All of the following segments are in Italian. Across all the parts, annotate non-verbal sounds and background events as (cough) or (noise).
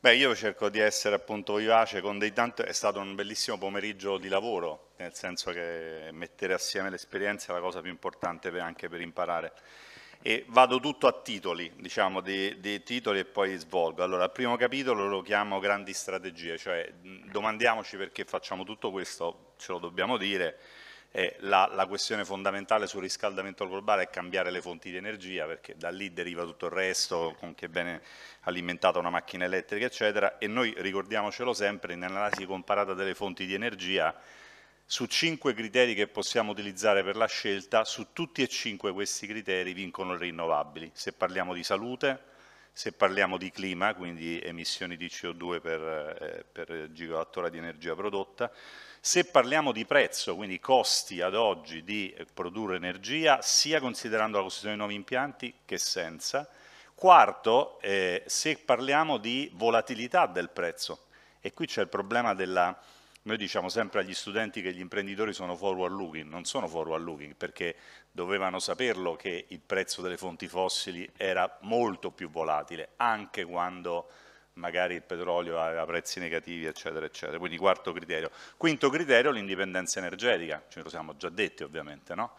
Beh, io cerco di essere appunto vivace con dei tanti, è stato un bellissimo pomeriggio di lavoro, nel senso che mettere assieme l'esperienza è la cosa più importante per, anche per imparare. E vado tutto a titoli, diciamo, di, dei titoli e poi svolgo. Allora, il primo capitolo lo chiamo grandi strategie, cioè domandiamoci perché facciamo tutto questo, ce lo dobbiamo dire, la, la, questione fondamentale sul riscaldamento globale è cambiare le fonti di energia, perché da lì deriva tutto il resto, con che viene alimentata una macchina elettrica, eccetera, e noi ricordiamocelo sempre, nell'analisi comparata delle fonti di energia, su cinque criteri che possiamo utilizzare per la scelta, su tutti e cinque questi criteri vincono i rinnovabili. Se parliamo di salute, se parliamo di clima, quindi emissioni di CO2 per, eh, per gigawatt di energia prodotta, se parliamo di prezzo, quindi costi ad oggi di eh, produrre energia, sia considerando la costruzione di nuovi impianti che senza. Quarto, eh, se parliamo di volatilità del prezzo, e qui c'è il problema della... Noi diciamo sempre agli studenti che gli imprenditori sono forward looking, non sono forward looking perché dovevano saperlo che il prezzo delle fonti fossili era molto più volatile, anche quando magari il petrolio aveva prezzi negativi, eccetera, eccetera. Quindi quarto criterio. Quinto criterio, l'indipendenza energetica, ce lo siamo già detti ovviamente, no?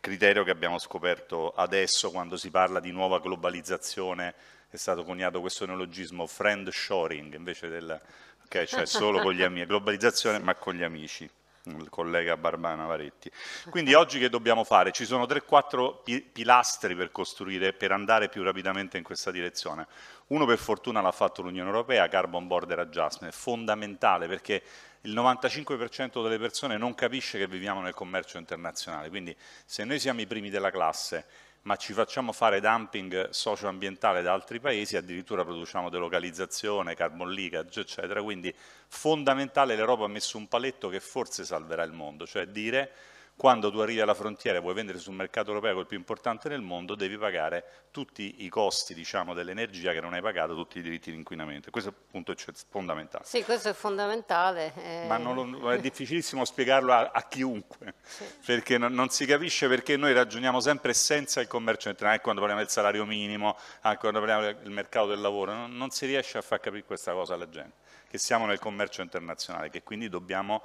criterio che abbiamo scoperto adesso quando si parla di nuova globalizzazione, è stato coniato questo neologismo friend shoring invece del, ok, cioè solo con gli amici, globalizzazione ma con gli amici il collega Barbana Varetti. Quindi oggi che dobbiamo fare? Ci sono 3-4 pilastri per costruire, per andare più rapidamente in questa direzione. Uno per fortuna l'ha fatto l'Unione Europea, Carbon Border Adjustment, fondamentale perché il 95% delle persone non capisce che viviamo nel commercio internazionale, quindi se noi siamo i primi della classe ma ci facciamo fare dumping socioambientale da altri paesi, addirittura produciamo delocalizzazione, carbon leakage, eccetera. Quindi fondamentale l'Europa ha messo un paletto che forse salverà il mondo, cioè dire quando tu arrivi alla frontiera e vuoi vendere sul mercato europeo quel più importante nel mondo, devi pagare tutti i costi diciamo, dell'energia che non hai pagato, tutti i diritti di inquinamento. Questo è un punto cioè, fondamentale. Sì, questo è fondamentale. Eh... Ma lo, è difficilissimo spiegarlo a, a chiunque, sì. perché non, non, si capisce perché noi ragioniamo sempre senza il commercio internazionale, quando parliamo del salario minimo, anche quando parliamo del mercato del lavoro, non, non si riesce a far capire questa cosa alla gente, che siamo nel commercio internazionale, che quindi dobbiamo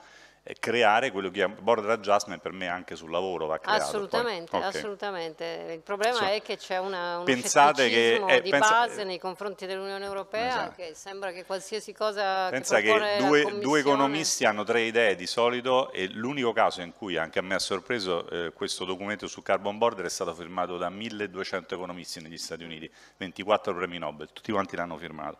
eh, creare quello che è border adjustment per me anche sul lavoro va creato. Assolutamente, okay. assolutamente. Il problema so, è che c'è una, uno che, eh, di pensa, base nei confronti dell'Unione Europea esatto. che sembra che qualsiasi cosa Pensa che, che due, due, economisti hanno tre idee di solito e l'unico caso in cui anche a me ha sorpreso eh, questo documento su carbon border è stato firmato da 1200 economisti negli Stati Uniti, 24 premi Nobel, tutti quanti l'hanno firmato.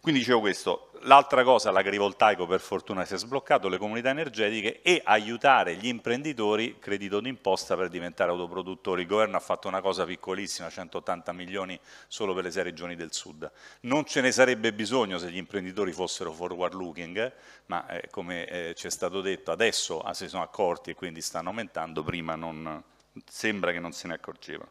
Quindi dicevo questo, l'altra cosa, l'agrivoltaico per fortuna si è sbloccato, le comunità energetiche e aiutare gli imprenditori credito d'imposta per diventare autoproduttori. Il governo ha fatto una cosa piccolissima, 180 milioni solo per le sei regioni del sud. Non ce ne sarebbe bisogno se gli imprenditori fossero forward looking, eh, ma eh, come eh, ci è stato detto adesso ah, si sono accorti e quindi stanno aumentando, prima non, sembra che non se ne accorgevano.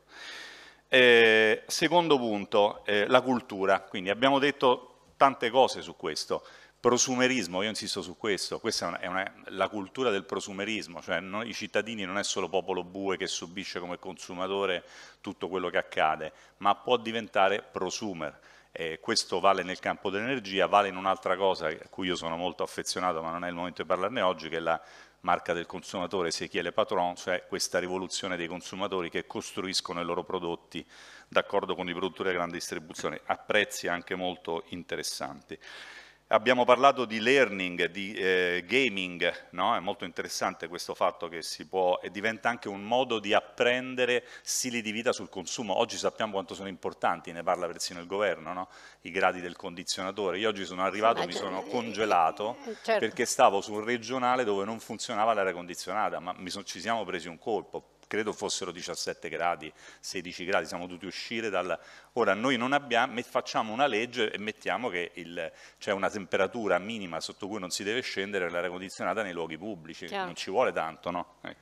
Eh, secondo punto, eh, la cultura. Quindi abbiamo detto tante cose su questo. Prosumerismo, io insisto su questo, questa è, una, è una, la cultura del prosumerismo, cioè no, i cittadini non è solo popolo bue che subisce come consumatore tutto quello che accade, ma può diventare prosumer. Eh, questo vale nel campo dell'energia, vale in un'altra cosa a cui io sono molto affezionato, ma non è il momento di parlarne oggi, che è la marca del consumatore Sechiele Patron, cioè questa rivoluzione dei consumatori che costruiscono i loro prodotti d'accordo con i produttori della grande distribuzione a prezzi anche molto interessanti. Abbiamo parlato di learning, di eh, gaming, no? è molto interessante questo fatto che si può, e diventa anche un modo di apprendere stili di vita sul consumo. Oggi sappiamo quanto sono importanti, ne parla persino il governo, no? i gradi del condizionatore. Io oggi sono arrivato, mi sono eh, congelato eh, eh, certo. perché stavo su un regionale dove non funzionava l'aria condizionata, ma sono, ci siamo presi un colpo credo fossero 17 gradi, 16 gradi, siamo dovuti uscire dal... Ora noi non abbiamo, facciamo una legge e mettiamo che c'è cioè una temperatura minima sotto cui non si deve scendere l'aria condizionata nei luoghi pubblici, Chiaro. non ci vuole tanto, no? Eh.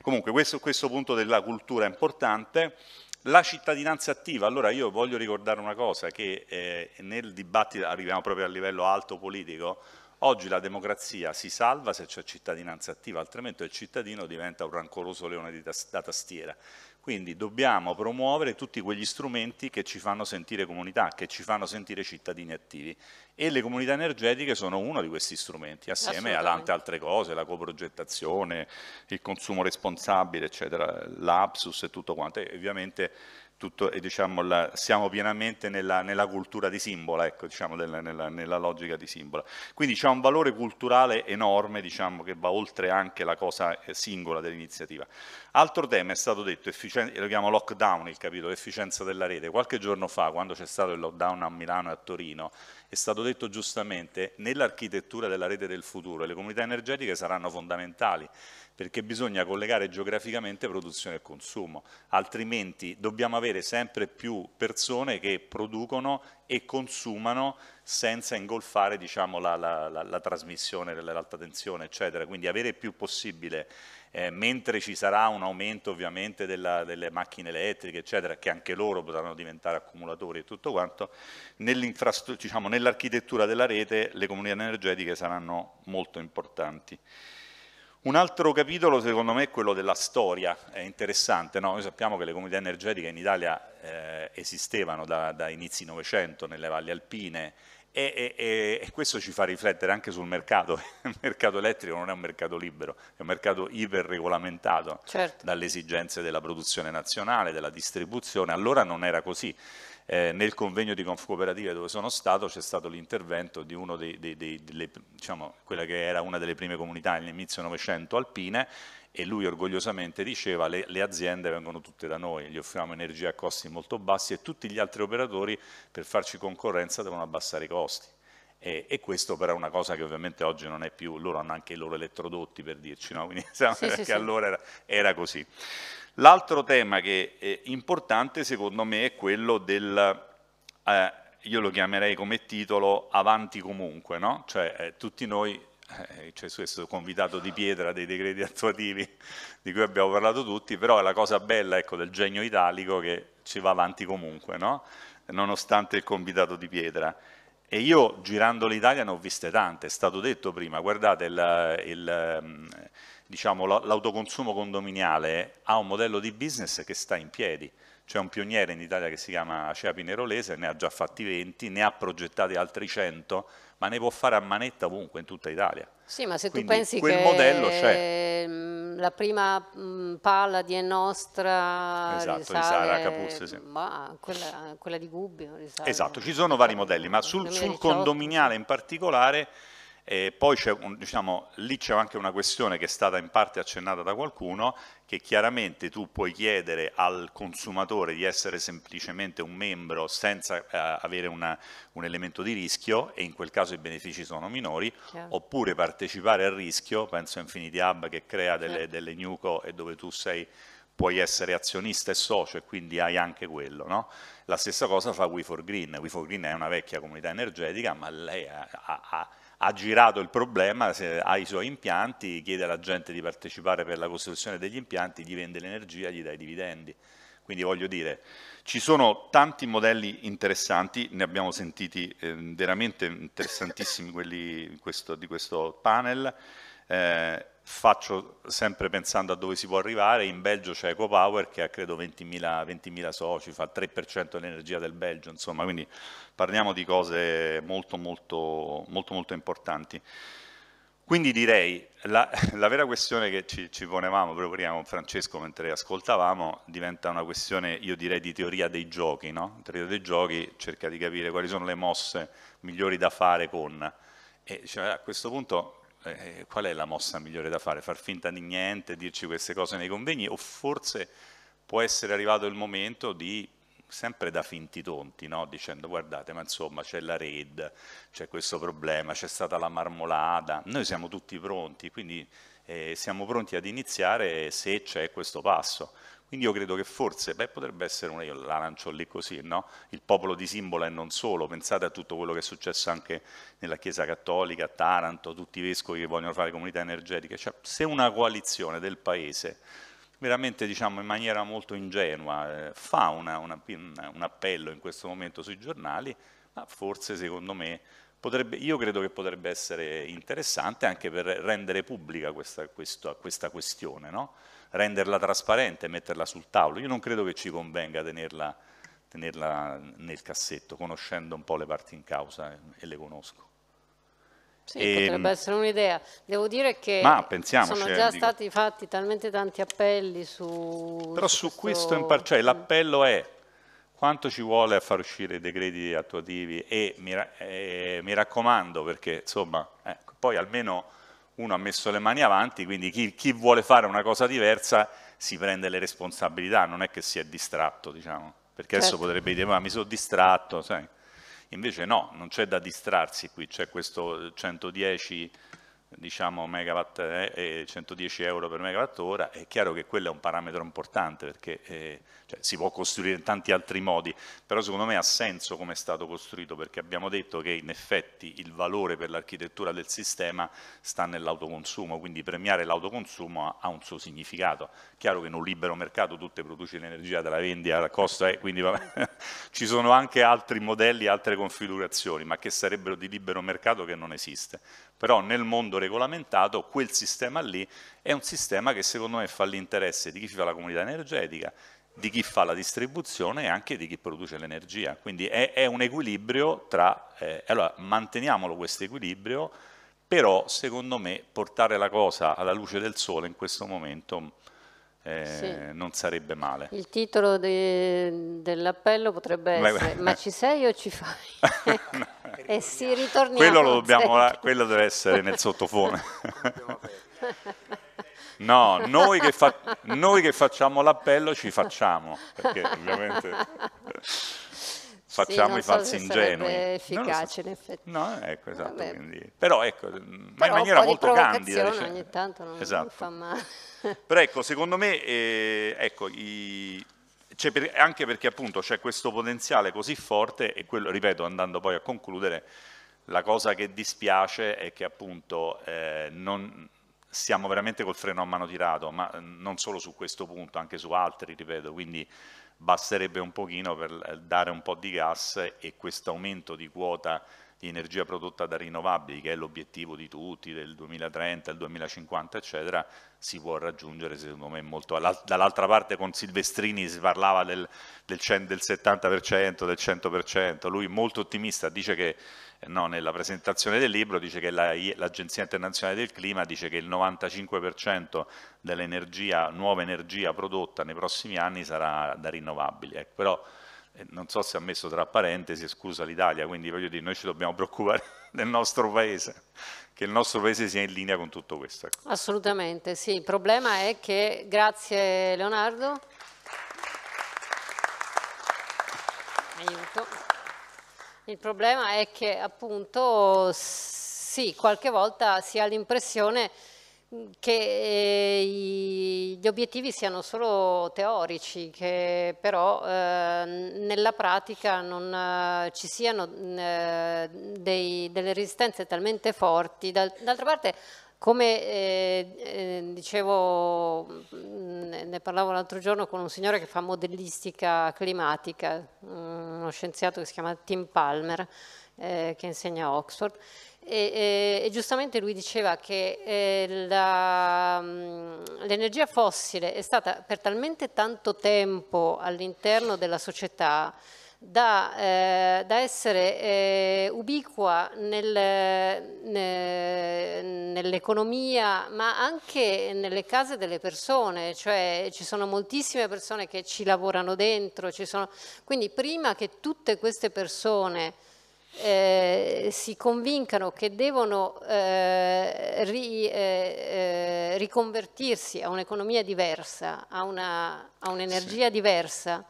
Comunque questo, questo punto della cultura è importante. La cittadinanza attiva, allora io voglio ricordare una cosa, che eh, nel dibattito, arriviamo proprio a livello alto politico, Oggi la democrazia si salva se c'è cittadinanza attiva, altrimenti il cittadino diventa un rancoroso leone tas da tastiera. Quindi dobbiamo promuovere tutti quegli strumenti che ci fanno sentire comunità, che ci fanno sentire cittadini attivi e le comunità energetiche sono uno di questi strumenti, assieme a tante altre cose, la coprogettazione, il consumo responsabile, eccetera, l'Apsus e tutto quanto. E ovviamente tutto, e, diciamo, la, siamo pienamente nella, nella, cultura di simbola, ecco, diciamo, della, nella, nella, logica di simbola. Quindi c'è un valore culturale enorme diciamo, che va oltre anche la cosa eh, singola dell'iniziativa. Altro tema è stato detto, lo chiamo lockdown il capitolo, efficienza della rete. Qualche giorno fa, quando c'è stato il lockdown a Milano e a Torino, è stato detto giustamente, nell'architettura della rete del futuro le comunità energetiche saranno fondamentali, perché bisogna collegare geograficamente produzione e consumo, altrimenti dobbiamo avere sempre più persone che producono e consumano senza ingolfare diciamo, la, la, la, la trasmissione dell'alta tensione, eccetera. Quindi avere più possibile eh, mentre ci sarà un aumento ovviamente della, delle macchine elettriche, eccetera, che anche loro potranno diventare accumulatori e tutto quanto, diciamo, nell'architettura della rete le comunità energetiche saranno molto importanti. Un altro capitolo secondo me è quello della storia, è interessante, no? noi sappiamo che le comunità energetiche in Italia eh, esistevano da, da inizi Novecento nelle valli alpine, e, e, e, questo ci fa riflettere anche sul mercato. (laughs) Il mercato elettrico non è un mercato libero, è un mercato iperregolamentato certo. dalle esigenze della produzione nazionale, della distribuzione. Allora non era così eh, nel convegno di Confcooperative dove sono stato c'è stato l'intervento di uno dei, dei, dei, delle, diciamo, quella che era una delle prime comunità all'inizio Novecento alpine e lui orgogliosamente diceva le, le aziende vengono tutte da noi, gli offriamo energia a costi molto bassi e tutti gli altri operatori per farci concorrenza devono abbassare i costi. E, e, questo però è una cosa che ovviamente oggi non è più, loro hanno anche i loro elettrodotti per dirci, no? Quindi, (laughs) sì, perché sì, allora era, era così. L'altro tema che è importante secondo me è quello del, eh, io lo chiamerei come titolo, avanti comunque, no? cioè eh, tutti noi, eh, cioè questo convitato di pietra dei decreti (laughs) attuativi di cui abbiamo parlato tutti, però è la cosa bella ecco, del genio italico che ci va avanti comunque, no? nonostante il convitato di pietra. E io girando l'Italia ne ho viste tante, è stato detto prima, guardate il, il diciamo, l'autoconsumo condominiale ha un modello di business che sta in piedi. C'è un pioniere in Italia che si chiama Acea Pinerolese, ne ha già fatti 20, ne ha progettati altri 100, ma ne può fare a manetta ovunque in tutta Italia. Sì, ma se Quindi tu pensi quel che modello c'è. Mm, la prima mm, palla di Nostra esatto, risale, di Sara Capuzzi, sì. ma quella, quella, di Gubbio risale. Esatto, ci sono vari modelli, ma sul, sul condominiale in particolare e poi un, diciamo, lì c'è anche una questione che è stata in parte accennata da qualcuno, che chiaramente tu puoi chiedere al consumatore di essere semplicemente un membro senza eh, avere una, un elemento di rischio e in quel caso i benefici sono minori, Chiaro. oppure partecipare al rischio, penso a Infinity Hub che crea delle, delle Newco e dove tu sei puoi essere azionista e socio e quindi hai anche quello. No? La stessa cosa fa We4Green, We4Green è una vecchia comunità energetica ma lei ha, ha, ha ha girato il problema, ha i suoi impianti, chiede alla gente di partecipare per la costruzione degli impianti, gli vende l'energia, gli dà i dividendi. Quindi voglio dire, ci sono tanti modelli interessanti, ne abbiamo sentiti eh, veramente interessantissimi quelli questo, di questo panel, eh, faccio sempre pensando a dove si può arrivare, in Belgio c'è EcoPower che ha credo 20.000, 20 soci, fa 3% dell'energia del Belgio, insomma, quindi parliamo di cose molto molto, molto, molto importanti. Quindi direi, la, (laughs) la vera questione che ci, ci ponevamo proprio prima con Francesco mentre ascoltavamo diventa una questione, io direi, di teoria dei giochi, no? teoria dei giochi cerca di capire quali sono le mosse migliori da fare con... E cioè, a questo punto eh, eh, qual è la mossa migliore da fare? Far finta di niente, dirci queste cose nei convegni o forse può essere arrivato il momento di sempre da finti tonti, no? dicendo guardate ma insomma c'è la red, c'è questo problema, c'è stata la marmolada, noi siamo tutti pronti, quindi eh, siamo pronti ad iniziare se c'è questo passo. Quindi io credo che forse, beh, potrebbe essere una, io la lancio lì così, no? il popolo di Simbola e non solo, pensate a tutto quello che è successo anche nella Chiesa Cattolica, a Taranto, tutti i vescovi che vogliono fare comunità energetiche, cioè, se una coalizione del Paese veramente diciamo, in maniera molto ingenua eh, fa una, una, un appello in questo momento sui giornali, ma forse secondo me Potrebbe, io credo che potrebbe essere interessante anche per rendere pubblica questa, questa, questa questione, no? renderla trasparente e metterla sul tavolo. Io non credo che ci convenga tenerla, tenerla nel cassetto, conoscendo un po' le parti in causa eh, e le conosco. Sì, e, potrebbe ehm, essere un'idea. Devo dire che ma, sono eh, già dico, stati fatti talmente tanti appelli su... Però su, questo, questo par... cioè, mm. l'appello è quanto ci vuole a far uscire i decreti attuativi e mi, ra eh, mi raccomando perché insomma, ecco, poi almeno uno ha messo le mani avanti, quindi chi, chi, vuole fare una cosa diversa si prende le responsabilità, non è che si è distratto, diciamo, perché certo. adesso potrebbe dire ma mi sono distratto, sai. Invece no, non c'è da distrarsi qui, c'è questo 110 diciamo megawatt eh, e 110 euro per megawatt ora, è chiaro che quello è un parametro importante perché eh, cioè, si può costruire in tanti altri modi, però secondo me ha senso come è stato costruito perché abbiamo detto che in effetti il valore per l'architettura del sistema sta nell'autoconsumo, quindi premiare l'autoconsumo ha, ha, un suo significato. Chiaro che in un libero mercato tu produce l'energia, dalla vendita vendi al costo, eh, quindi (laughs) ci sono anche altri modelli, altre configurazioni, ma che sarebbero di libero mercato che non esiste. Però nel mondo regolamentato, quel sistema lì è un sistema che secondo me fa l'interesse di chi fa la comunità energetica, di chi fa la distribuzione e anche di chi produce l'energia. Quindi è, è, un equilibrio tra... Eh, allora, manteniamolo questo equilibrio, però secondo me portare la cosa alla luce del sole in questo momento eh, sì. non sarebbe male. Il titolo de, dell'appello potrebbe essere Ma ci sei o ci fai? (laughs) Ecco. no e eh si ritorniamo. Quello, lo dobbiamo, quello deve essere nel sottofondo. No, noi che, fa, noi che facciamo l'appello ci facciamo, perché ovviamente facciamo sì, i falsi so ingenui. efficace so. in effetti. No, ecco, esatto, però ecco, però ma in maniera molto candida. Dice... ogni tanto non, esatto. non fa male. Però ecco, secondo me, eh, ecco, i per, anche perché appunto c'è questo potenziale così forte e quello, ripeto, andando poi a concludere, la cosa che dispiace è che appunto eh, non, siamo veramente col freno a mano tirato, ma eh, non solo su questo punto, anche su altri, ripeto, quindi basterebbe un pochino per eh, dare un po' di gas e questo aumento di quota di energia prodotta da rinnovabili, che è l'obiettivo di tutti del 2030, del 2050, eccetera, si può raggiungere secondo me molto. Dall'altra parte con Silvestrini si parlava del, del, 70%, del 100%, lui molto ottimista dice che, no, nella presentazione del libro, dice che l'Agenzia Internazionale del Clima dice che il 95% dell'energia, nuova energia prodotta nei prossimi anni sarà da rinnovabili. Ecco, però, eh, non so se ha messo tra parentesi, scusa l'Italia, quindi voglio dire, noi ci dobbiamo preoccupare (laughs) del nostro paese, che il nostro paese sia in linea con tutto questo. Ecco. Assolutamente, sì, il problema è che, grazie Leonardo, Aiuto. il problema è che appunto sì, qualche volta si ha l'impressione che eh, gli obiettivi siano solo teorici, che però eh, nella pratica non eh, ci siano eh, dei, delle resistenze talmente forti. D'altra parte, come eh, eh, dicevo, ne parlavo l'altro giorno con un signore che fa modellistica climatica, uno scienziato che si chiama Tim Palmer, che insegna a Oxford, e, e, e, giustamente lui diceva che eh, mm, l'energia fossile è stata per talmente tanto tempo all'interno della società da, eh, da essere eh, ubiqua nel, ne, nell'economia ma anche nelle case delle persone, cioè ci sono moltissime persone che ci lavorano dentro, sono... quindi prima che tutte queste persone eh, si convincano che devono eh, ri, eh, eh riconvertirsi a un'economia diversa, a, un'energia sì. diversa,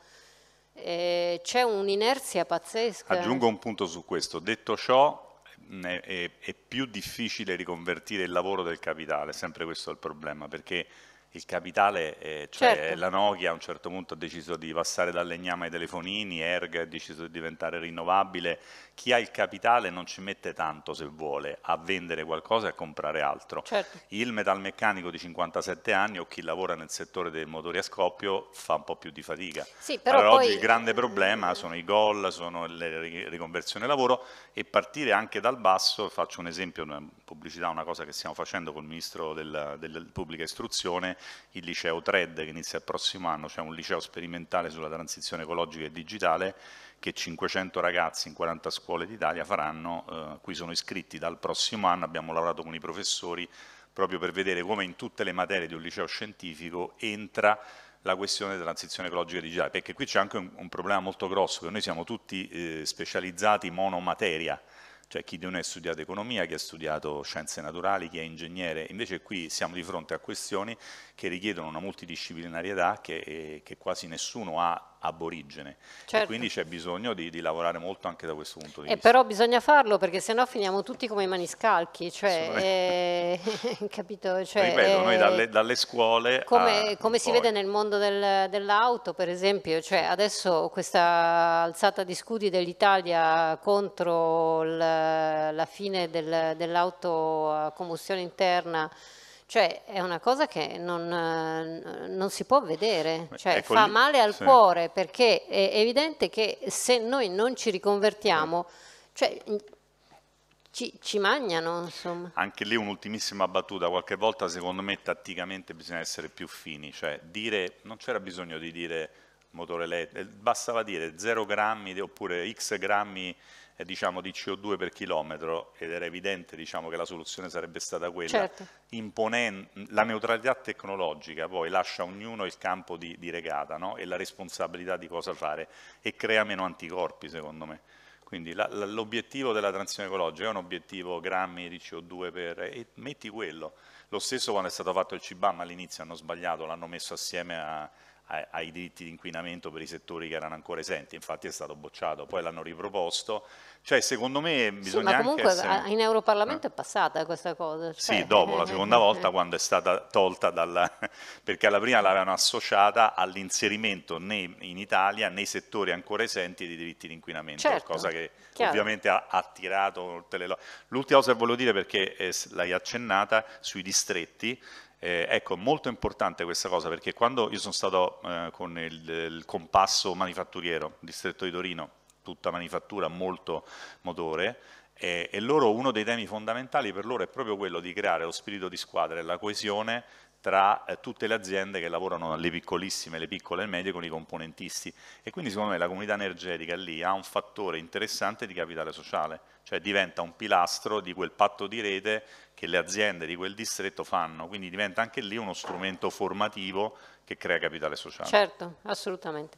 eh, c'è un'inerzia pazzesca. Aggiungo un punto su questo. Detto ciò, è, è più difficile riconvertire il lavoro del capitale, sempre questo è il problema, perché il capitale, eh, cioè certo. la Nokia a un certo punto ha deciso di passare dal legname ai telefonini, ERG ha deciso di diventare rinnovabile, chi ha il capitale non ci mette tanto se vuole a vendere qualcosa e a comprare altro. Certo. Il metalmeccanico di 57 anni o chi lavora nel settore dei motori a scoppio fa un po' più di fatica. Sì, allora poi... oggi il grande problema sono i gol, sono le riconversioni lavoro e partire anche dal basso, faccio un esempio, una pubblicità, una cosa che stiamo facendo col Ministro della, della Pubblica Istruzione, il liceo TRED che inizia il prossimo anno, cioè un liceo sperimentale sulla transizione ecologica e digitale che 500 ragazzi in 40 scuole d'Italia faranno, eh, qui sono iscritti dal prossimo anno, abbiamo lavorato con i professori proprio per vedere come in tutte le materie di un liceo scientifico entra la questione della transizione ecologica e digitale, perché qui c'è anche un, un, problema molto grosso, che noi siamo tutti eh, specializzati monomateria, cioè chi non è studiato economia, chi ha studiato scienze naturali, chi è ingegnere, invece qui siamo di fronte a questioni che richiedono una multidisciplinarietà che, eh, che quasi nessuno ha aborigene. Certo. quindi c'è bisogno di, di, lavorare molto anche da questo punto di eh, vista. e Però bisogna farlo perché sennò finiamo tutti come i maniscalchi, cioè, eh, (laughs) capito? Cioè, Ripeto, eh, noi dalle, dalle scuole... Come, come si vede nel mondo del, dell'auto, per esempio, cioè, adesso questa alzata di scudi dell'Italia contro la, la fine del, dell'auto a combustione interna cioè è una cosa che non, eh, non si può vedere, eh, cioè, ecco fa lì, male al sì. cuore perché è evidente che se noi non ci riconvertiamo, eh. cioè, ci, ci, magnano. Insomma. Anche lì un'ultimissima battuta, qualche volta secondo me tatticamente bisogna essere più fini, cioè dire, non c'era bisogno di dire motore elettrico, bastava dire 0 grammi oppure x grammi eh, diciamo, di CO2 per chilometro ed era evidente diciamo, che la soluzione sarebbe stata quella, certo. la neutralità tecnologica poi lascia a ognuno il campo di, di regata no? e la responsabilità di cosa fare e crea meno anticorpi secondo me. Quindi l'obiettivo della transizione ecologica è un obiettivo grammi di CO2 per... e metti quello. Lo stesso quando è stato fatto il CBAM all'inizio hanno sbagliato, l'hanno messo assieme a, ai diritti di inquinamento per i settori che erano ancora esenti, infatti è stato bocciato, poi l'hanno riproposto, cioè secondo me bisogna sì, ma comunque essere... in Europarlamento eh? è passata questa cosa. Cioè... Sì, dopo la eh, seconda eh, volta eh. quando è stata tolta dalla... (laughs) perché alla prima l'avevano associata all'inserimento in Italia nei settori ancora esenti dei diritti di inquinamento, certo, cosa che chiaro. ovviamente ha attirato L'ultima cosa che voglio dire perché l'hai accennata sui distretti, eh, ecco, molto importante questa cosa perché quando io sono stato eh, con il, il compasso manifatturiero, distretto di Torino, tutta manifattura, molto motore, e, loro, uno dei temi fondamentali per loro è proprio quello di creare lo spirito di squadra e la coesione tra eh, tutte le aziende che lavorano, le piccolissime, le piccole e le medie, con i componentisti. E quindi secondo me la comunità energetica lì ha un fattore interessante di capitale sociale, cioè diventa un pilastro di quel patto di rete che le aziende di quel distretto fanno, quindi diventa anche lì uno strumento formativo che crea capitale sociale. Certo, assolutamente.